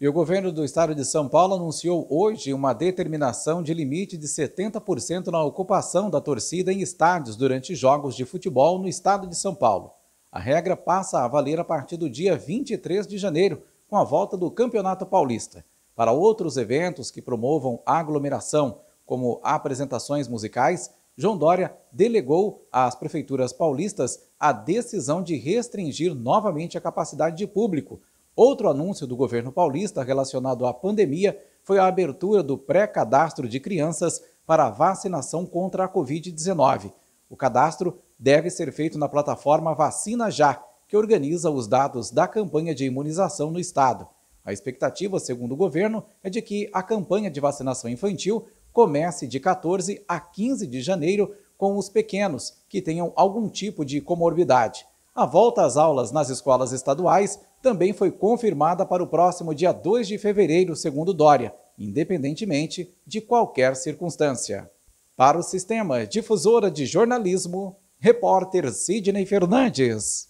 E o governo do estado de São Paulo anunciou hoje uma determinação de limite de 70% na ocupação da torcida em estádios durante jogos de futebol no estado de São Paulo. A regra passa a valer a partir do dia 23 de janeiro, com a volta do Campeonato Paulista. Para outros eventos que promovam aglomeração, como apresentações musicais, João Dória delegou às prefeituras paulistas a decisão de restringir novamente a capacidade de público Outro anúncio do governo paulista relacionado à pandemia foi a abertura do pré-cadastro de crianças para a vacinação contra a Covid-19. O cadastro deve ser feito na plataforma Vacina Já, que organiza os dados da campanha de imunização no estado. A expectativa, segundo o governo, é de que a campanha de vacinação infantil comece de 14 a 15 de janeiro com os pequenos que tenham algum tipo de comorbidade. A volta às aulas nas escolas estaduais também foi confirmada para o próximo dia 2 de fevereiro, segundo Dória, independentemente de qualquer circunstância. Para o Sistema Difusora de Jornalismo, repórter Sidney Fernandes.